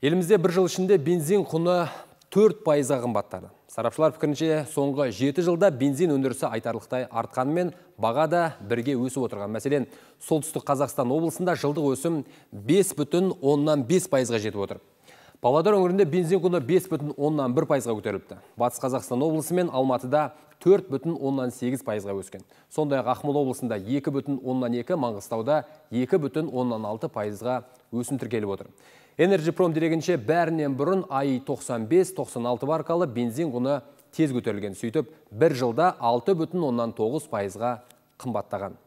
Елімізде бір жыл ішінде бензин құны 4 пайызға қымбаттады. Сарапшылар пікірінше соңғы 7 жылда бензин өндірісі айтарлықтай артқанымен баға да бірге өсіп отырған. Мәселен, солтүстік Қазақстан облысында жылдық өсім 5 бүтін 10-нан 5 пайызға жетіп отыр. Павлодар өңірінде бензин құны 5 бүтін 10-нан 1 пайызға көтеріліпті. Батыс Қазақстан облысы мен Алматыда 4 бүтін 10-нан 8 пайызға өскен. Сонда ақ Ақмола облысында 2 бүтін 10-нан 2, Маңғыстауда 2 бүтін 10-нан 6 пайызға өсім тіркеліп отыр. Энерджипром дерегінше бәрінен бұрын аи 95-96 арқалы бензин құны тез көтерілген сөйтіп, бір жылда 6,9 пайызға қымбаттаған.